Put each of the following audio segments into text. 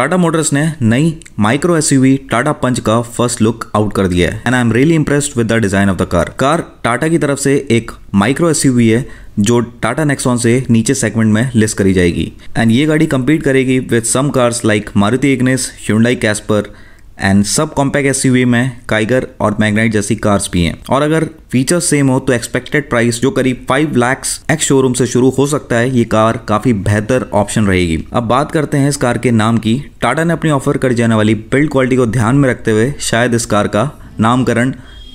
Tata Motors ने नई micro SUV Tata पंच का फर्स्ट लुक आउट कर दिया है and I am really impressed with the design of the car car Tata की तरफ से एक माइक्रो एसयूवी है जो टाटा नेक्सॉन से नीचे सेगमेंट में लिस्ट करी जाएगी एंड ये गाड़ी कम्पीट करेगी with some cars like Maruti Ignis Hyundai Casper and sub compact एस में काइगर और मैग्नाइट जैसी कार्स भी हैं और अगर फीचर सेम हो तो एक्सपेक्टेड प्राइस जो करीब 5 लैक्स एक्स शोरूम से शुरू हो सकता है ये कार काफी बेहतर ऑप्शन रहेगी अब बात करते हैं इस कार के नाम की टाटा ने अपनी ऑफर कर जाने वाली बिल्ड क्वालिटी को ध्यान में रखते हुए शायद इस कार का नामकरण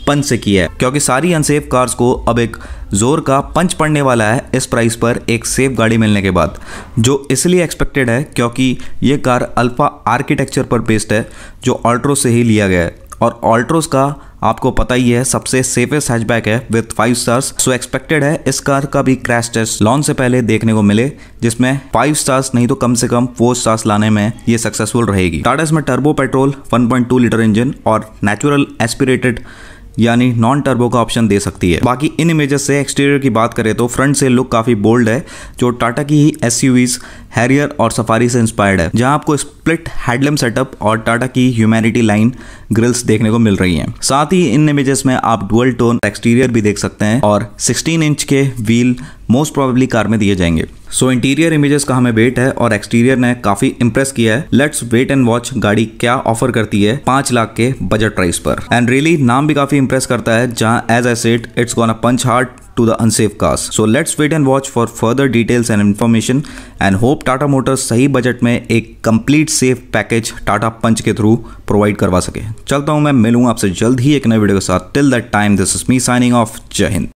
पंच से की है क्योंकि सारी अनसेफ कार्स को अब एक जोर का पंच पड़ने वाला है इस प्राइस पर एक सेफ गाड़ी मिलने के बाद जो इसलिए एक्सपेक्टेड है क्योंकि ये कार अल्फा आर्किटेक्चर पर बेस्ड है जो ऑल्ट्रो से ही लिया गया है और ऑल्ट्रोस का आपको पता ही है सबसे सेफेस्ट हैचबैक है with five stars so expected है इस कार का भी क्रैश टेस्ट लॉन्च से पहले देखने को मिले जिसमें फाइव स्टार्स नहीं तो कम से कम फोर स्टार्स लाने में ये सक्सेसफुल रहेगी टाटा इसमें टर्बो पेट्रोल 1.2 लीटर इंजन और नेचुरल एस्पिरेटेड यानी नॉन टर्बो का ऑप्शन दे सकती है बाकी इन इमेजेस से एक्सटीरियर की बात करें तो फ्रंट से लुक काफ़ी बोल्ड है जो टाटा की ही एस हैरियर और सफारी से इंस्पायर्ड है जहां आपको स्प्लिट हेडलम सेटअप और टाटा की ह्यूमैनिटी लाइन ग्रिल्स देखने को मिल रही हैं साथ ही इन इमेजेस में आप डुअल टोन एक्सटीरियर भी देख सकते हैं और 16 इंच के व्हील मोस्ट प्रोबेबली कार में दिए जाएंगे सो इंटीरियर इमेजेस का हमें वेट है और एक्सटीरियर ने काफी इंप्रेस किया है लेट्स वेट एंड वॉच गाड़ी क्या ऑफर करती है पांच लाख के बजट प्राइस पर एंड रियली really, नाम भी काफी इंप्रेस करता है जहां as a set it's gone a Punch heart to the unsafe cars. So let's wait and watch for further details and information and hope Tata Motors सही budget में एक complete safe package Tata Punch के through provide करवा सके चलता हूं मैं मिलूंगा आपसे जल्द ही एक नए वीडियो के साथ till that time this is me signing off Jai Hind